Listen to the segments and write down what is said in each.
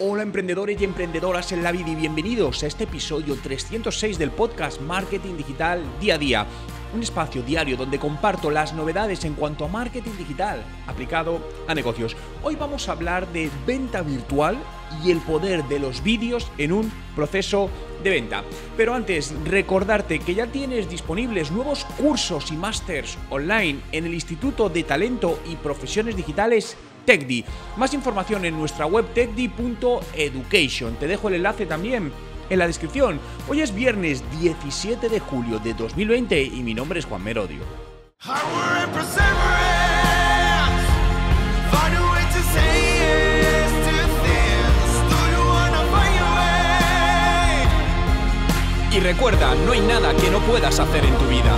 Hola emprendedores y emprendedoras en la vida y bienvenidos a este episodio 306 del podcast Marketing Digital Día a Día, un espacio diario donde comparto las novedades en cuanto a marketing digital aplicado a negocios. Hoy vamos a hablar de venta virtual y el poder de los vídeos en un proceso de venta. Pero antes, recordarte que ya tienes disponibles nuevos cursos y másters online en el Instituto de Talento y Profesiones Digitales Tecdi. Más información en nuestra web tecdi.education. Te dejo el enlace también en la descripción. Hoy es viernes 17 de julio de 2020 y mi nombre es Juan Merodio. Y recuerda, no hay nada que no puedas hacer en tu vida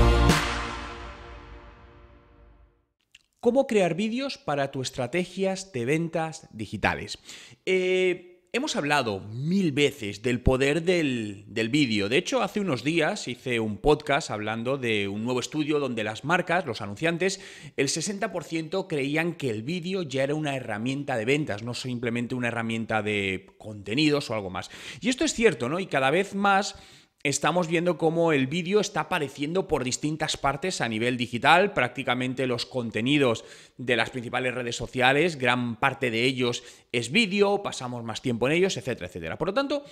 cómo crear vídeos para tus estrategias de ventas digitales. Eh, hemos hablado mil veces del poder del, del vídeo. De hecho, hace unos días hice un podcast hablando de un nuevo estudio donde las marcas, los anunciantes, el 60% creían que el vídeo ya era una herramienta de ventas, no simplemente una herramienta de contenidos o algo más. Y esto es cierto, ¿no? Y cada vez más estamos viendo cómo el vídeo está apareciendo por distintas partes a nivel digital, prácticamente los contenidos de las principales redes sociales, gran parte de ellos es vídeo, pasamos más tiempo en ellos, etcétera, etcétera. Por lo tanto,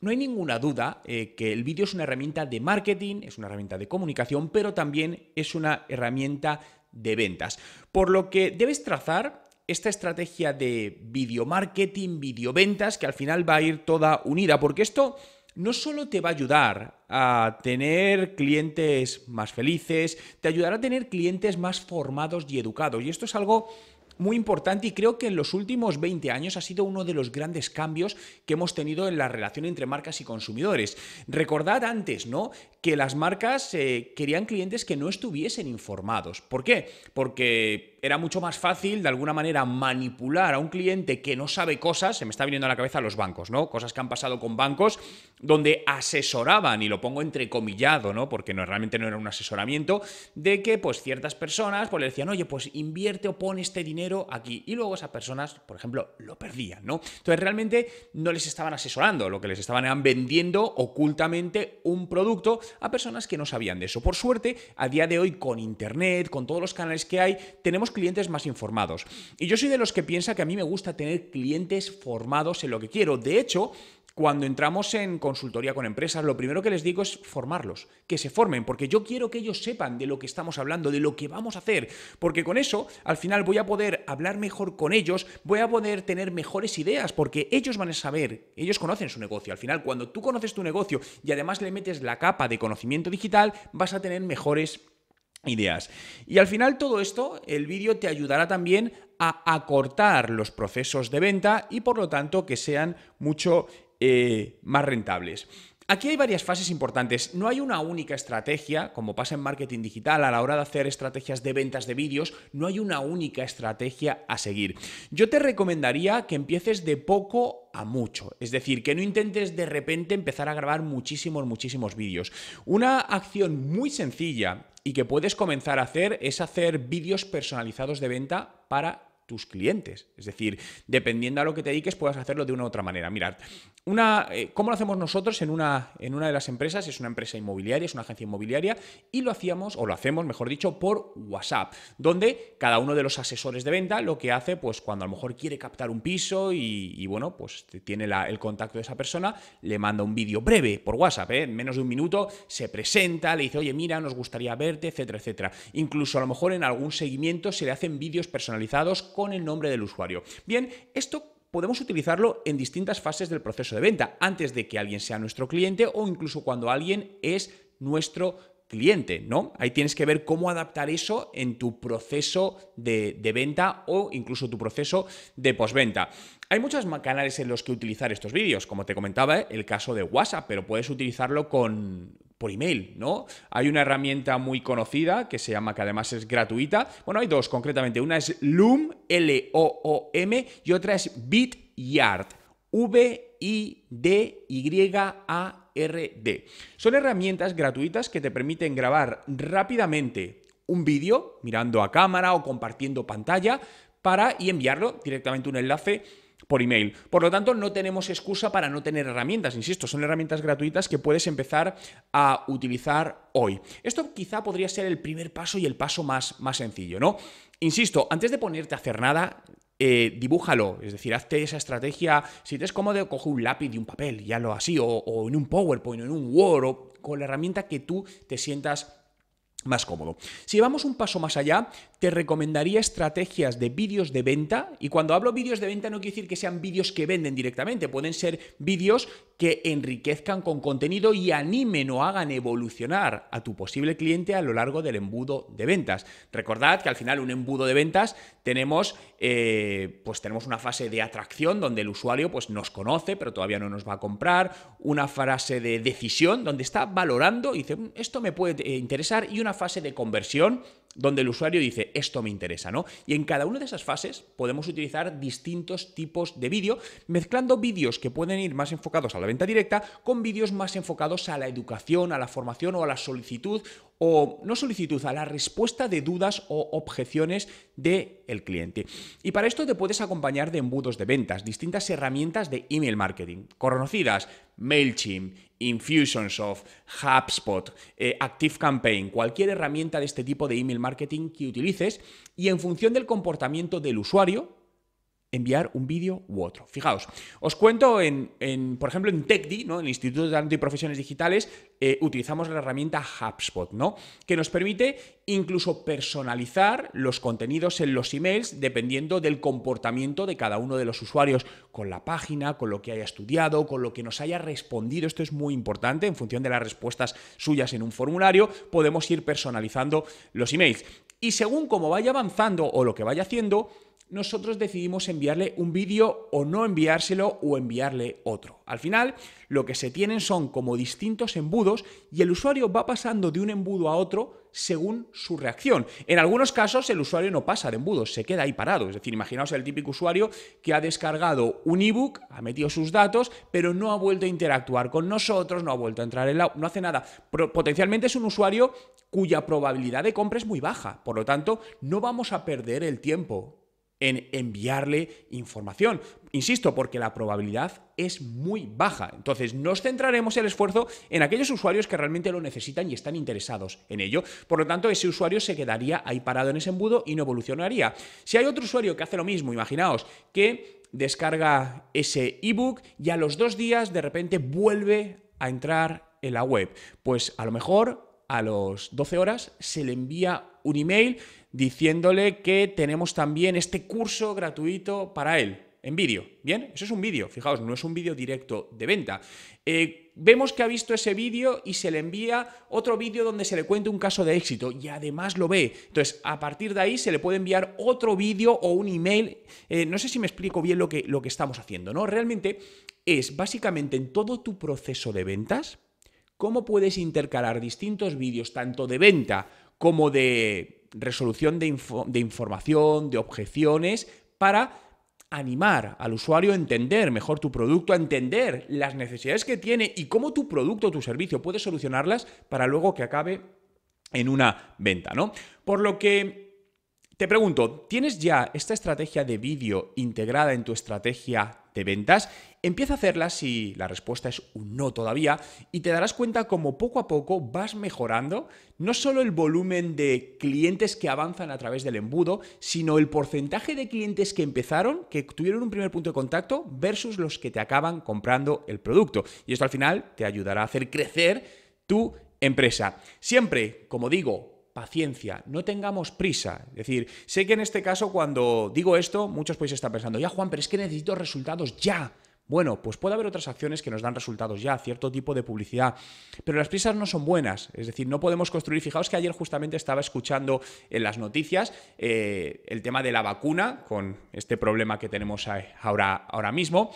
no hay ninguna duda eh, que el vídeo es una herramienta de marketing, es una herramienta de comunicación, pero también es una herramienta de ventas. Por lo que debes trazar esta estrategia de video marketing, video ventas, que al final va a ir toda unida, porque esto no solo te va a ayudar a tener clientes más felices, te ayudará a tener clientes más formados y educados. Y esto es algo muy importante y creo que en los últimos 20 años ha sido uno de los grandes cambios que hemos tenido en la relación entre marcas y consumidores. Recordad antes, ¿no? Que las marcas eh, querían clientes que no estuviesen informados. ¿Por qué? Porque era mucho más fácil, de alguna manera, manipular a un cliente que no sabe cosas, se me está viniendo a la cabeza los bancos, ¿no? Cosas que han pasado con bancos donde asesoraban, y lo pongo entrecomillado, ¿no? Porque no, realmente no era un asesoramiento, de que pues ciertas personas pues, le decían, oye, pues invierte o pone este dinero aquí. Y luego esas personas, por ejemplo, lo perdían, ¿no? Entonces realmente no les estaban asesorando, lo que les estaban vendiendo ocultamente un producto a personas que no sabían de eso. Por suerte, a día de hoy, con Internet, con todos los canales que hay, tenemos clientes más informados. Y yo soy de los que piensa que a mí me gusta tener clientes formados en lo que quiero. De hecho, cuando entramos en consultoría con empresas, lo primero que les digo es formarlos, que se formen, porque yo quiero que ellos sepan de lo que estamos hablando, de lo que vamos a hacer, porque con eso al final voy a poder hablar mejor con ellos, voy a poder tener mejores ideas, porque ellos van a saber, ellos conocen su negocio. Al final, cuando tú conoces tu negocio y además le metes la capa de conocimiento digital, vas a tener mejores ideas. Y al final todo esto, el vídeo te ayudará también a acortar los procesos de venta y por lo tanto que sean mucho eh, más rentables. Aquí hay varias fases importantes. No hay una única estrategia, como pasa en marketing digital, a la hora de hacer estrategias de ventas de vídeos, no hay una única estrategia a seguir. Yo te recomendaría que empieces de poco a mucho. Es decir, que no intentes de repente empezar a grabar muchísimos, muchísimos vídeos. Una acción muy sencilla y que puedes comenzar a hacer es hacer vídeos personalizados de venta para tus clientes. Es decir, dependiendo a lo que te dediques, puedas hacerlo de una u otra manera. Mirad, una, eh, ¿Cómo lo hacemos nosotros en una, en una de las empresas? Es una empresa inmobiliaria, es una agencia inmobiliaria, y lo hacíamos, o lo hacemos, mejor dicho, por WhatsApp, donde cada uno de los asesores de venta lo que hace, pues cuando a lo mejor quiere captar un piso y, bueno, pues tiene el contacto de esa persona, le manda un vídeo breve por WhatsApp, ¿eh? en menos de un minuto, se presenta, le dice, oye, mira, nos gustaría verte, etcétera, etcétera. Incluso a lo mejor en algún seguimiento se le hacen vídeos personalizados con el nombre del usuario. Bien, esto podemos utilizarlo en distintas fases del proceso de venta, antes de que alguien sea nuestro cliente o incluso cuando alguien es nuestro cliente, ¿no? Ahí tienes que ver cómo adaptar eso en tu proceso de, de venta o incluso tu proceso de postventa. Hay muchos canales en los que utilizar estos vídeos, como te comentaba, ¿eh? el caso de WhatsApp, pero puedes utilizarlo con, por email, ¿no? Hay una herramienta muy conocida que se llama, que además es gratuita. Bueno, hay dos concretamente. Una es Loom, L-O-O-M, y otra es BitYard, V-I-D-Y-A-R-D. Son herramientas gratuitas que te permiten grabar rápidamente un vídeo mirando a cámara o compartiendo pantalla para y enviarlo directamente un enlace por email. Por lo tanto, no tenemos excusa para no tener herramientas. Insisto, son herramientas gratuitas que puedes empezar a utilizar hoy. Esto quizá podría ser el primer paso y el paso más, más sencillo, ¿no? Insisto, antes de ponerte a hacer nada, eh, dibújalo, es decir, hazte esa estrategia, si te es cómodo, coge un lápiz y un papel, ya lo así, o, o en un PowerPoint, o en un Word, o con la herramienta que tú te sientas más cómodo. Si vamos un paso más allá, te recomendaría estrategias de vídeos de venta y cuando hablo vídeos de venta no quiero decir que sean vídeos que venden directamente, pueden ser vídeos que enriquezcan con contenido y animen o hagan evolucionar a tu posible cliente a lo largo del embudo de ventas. Recordad que al final un embudo de ventas tenemos, eh, pues tenemos una fase de atracción donde el usuario pues, nos conoce pero todavía no nos va a comprar, una fase de decisión donde está valorando y dice mm, esto me puede eh, interesar y una fase de conversión donde el usuario dice, esto me interesa, ¿no? Y en cada una de esas fases podemos utilizar distintos tipos de vídeo, mezclando vídeos que pueden ir más enfocados a la venta directa con vídeos más enfocados a la educación, a la formación o a la solicitud o no solicitud, a la respuesta de dudas o objeciones del cliente. Y para esto te puedes acompañar de embudos de ventas, distintas herramientas de email marketing, conocidas, MailChimp, Infusionsoft, HubSpot, eh, ActiveCampaign, cualquier herramienta de este tipo de email marketing que utilices y en función del comportamiento del usuario, enviar un vídeo u otro. Fijaos, os cuento, en, por ejemplo, en TechDi, ¿no? en el Instituto de Talento y Profesiones Digitales, eh, utilizamos la herramienta HubSpot, ¿no? que nos permite incluso personalizar los contenidos en los emails dependiendo del comportamiento de cada uno de los usuarios, con la página, con lo que haya estudiado, con lo que nos haya respondido. Esto es muy importante, en función de las respuestas suyas en un formulario, podemos ir personalizando los emails. Y según cómo vaya avanzando o lo que vaya haciendo, nosotros decidimos enviarle un vídeo o no enviárselo o enviarle otro. Al final, lo que se tienen son como distintos embudos y el usuario va pasando de un embudo a otro según su reacción. En algunos casos el usuario no pasa de embudos, se queda ahí parado. Es decir, imaginaos el típico usuario que ha descargado un ebook, ha metido sus datos, pero no ha vuelto a interactuar con nosotros, no ha vuelto a entrar en la... no hace nada. potencialmente es un usuario cuya probabilidad de compra es muy baja. Por lo tanto, no vamos a perder el tiempo en enviarle información. Insisto, porque la probabilidad es muy baja. Entonces, nos centraremos el esfuerzo en aquellos usuarios que realmente lo necesitan y están interesados en ello. Por lo tanto, ese usuario se quedaría ahí parado en ese embudo y no evolucionaría. Si hay otro usuario que hace lo mismo, imaginaos que descarga ese ebook y a los dos días de repente vuelve a entrar en la web. Pues a lo mejor a las 12 horas se le envía un email diciéndole que tenemos también este curso gratuito para él, en vídeo. Bien, eso es un vídeo, fijaos, no es un vídeo directo de venta. Eh, vemos que ha visto ese vídeo y se le envía otro vídeo donde se le cuente un caso de éxito y además lo ve. Entonces, a partir de ahí se le puede enviar otro vídeo o un email. Eh, no sé si me explico bien lo que, lo que estamos haciendo, ¿no? Realmente es básicamente en todo tu proceso de ventas, cómo puedes intercalar distintos vídeos, tanto de venta como de resolución de, información, de objeciones, para animar al usuario a entender mejor tu producto, a entender las necesidades que tiene y cómo tu producto o tu servicio puede solucionarlas para luego que acabe en una venta, ¿no? Por lo que te pregunto, ¿tienes ya esta estrategia de vídeo integrada en tu estrategia de ventas? Empieza a hacerlas si la respuesta es un no todavía y te darás cuenta como poco a poco vas mejorando no solo el volumen de clientes que avanzan a través del embudo, sino el porcentaje de clientes que empezaron, que tuvieron un primer punto de contacto versus los que te acaban comprando el producto. Y esto al final te ayudará a hacer crecer tu empresa. Siempre, como digo, paciencia, no tengamos prisa. Es decir, sé que en este caso cuando digo esto, muchos podéis estar pensando, ya Juan, pero es que necesito resultados ya. Bueno, pues puede haber otras acciones que nos dan resultados ya, cierto tipo de publicidad, pero las prisas no son buenas, es decir, no podemos construir, fijaos que ayer justamente estaba escuchando en las noticias eh, el tema de la vacuna, con este problema que tenemos ahora, ahora mismo,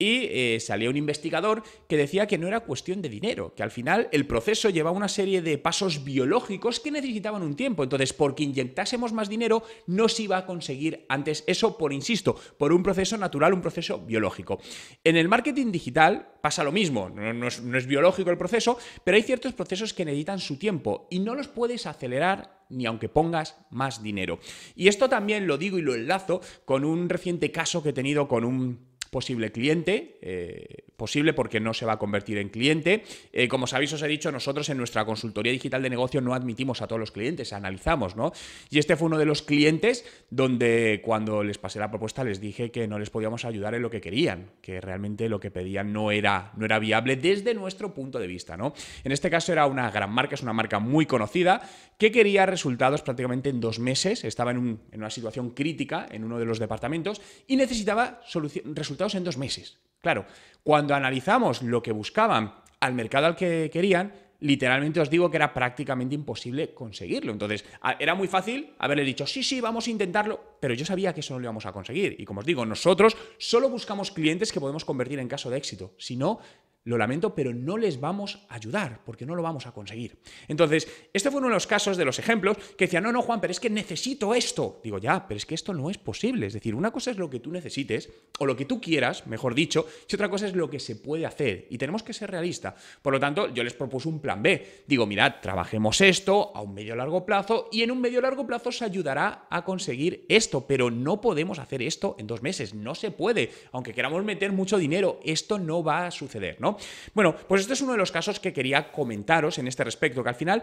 y salió eh, salía un investigador que decía que no era cuestión de dinero, que al final el proceso llevaba una serie de pasos biológicos que necesitaban un tiempo. Entonces, porque inyectásemos más dinero, no se iba a conseguir antes eso, por insisto, por un proceso natural, un proceso biológico. En el marketing digital pasa lo mismo, es, no es biológico el proceso, pero hay ciertos procesos que necesitan su tiempo y no los puedes acelerar ni aunque pongas más dinero. Y esto también lo digo y lo enlazo con un reciente caso que he tenido con un posible cliente, eh, posible porque no se va a convertir en cliente. Eh, como sabéis, os he dicho, nosotros en nuestra consultoría digital de negocio no admitimos a todos los clientes, analizamos, ¿no? Y este fue uno de los clientes donde cuando les pasé la propuesta les dije que no les podíamos ayudar en lo que querían, que realmente lo que pedían no era, no era viable desde nuestro punto de vista, ¿no? En este caso era una gran marca, es una marca muy conocida, que quería resultados prácticamente en dos meses, estaba en una situación crítica en uno de los departamentos y necesitaba resultados en dos meses. Claro, cuando analizamos lo que buscaban al mercado al que querían, literalmente os digo que era prácticamente imposible conseguirlo. Entonces, era muy fácil haberle dicho, sí, sí, vamos a intentarlo, pero yo sabía que eso no lo íbamos a conseguir. Y como os digo, nosotros solo buscamos clientes que podemos convertir en caso de éxito. Si no, lo lamento, pero no les vamos a ayudar porque no lo vamos a conseguir. Entonces, este fue uno de los casos de los ejemplos que decía, no, no, Juan, pero es que necesito esto. Digo, ya, pero es que esto no es posible. Es decir, una cosa es lo que tú necesites o lo que tú quieras, mejor dicho, y otra cosa es lo que se puede hacer. Y tenemos que ser realistas. Por lo tanto, yo les propuse un plan B. Digo, mirad, trabajemos esto a un medio largo plazo y en un medio largo plazo se ayudará a conseguir esto, pero no podemos hacer esto en dos meses. No se puede. Aunque queramos meter mucho dinero, esto no va a suceder, ¿no? Bueno, pues este es uno de los casos que quería comentaros en este respecto, que al final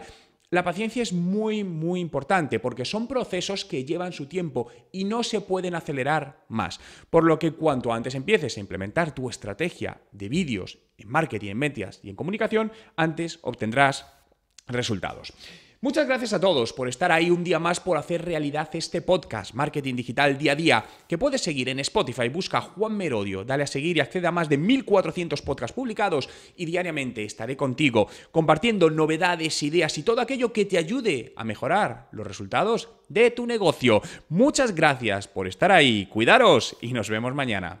la paciencia es muy, muy importante porque son procesos que llevan su tiempo y no se pueden acelerar más. Por lo que cuanto antes empieces a implementar tu estrategia de vídeos en marketing, en medias y en comunicación, antes obtendrás resultados. Muchas gracias a todos por estar ahí un día más, por hacer realidad este podcast, Marketing Digital Día a Día, que puedes seguir en Spotify, busca Juan Merodio, dale a seguir y accede a más de 1.400 podcasts publicados y diariamente estaré contigo compartiendo novedades, ideas y todo aquello que te ayude a mejorar los resultados de tu negocio. Muchas gracias por estar ahí, cuidaros y nos vemos mañana.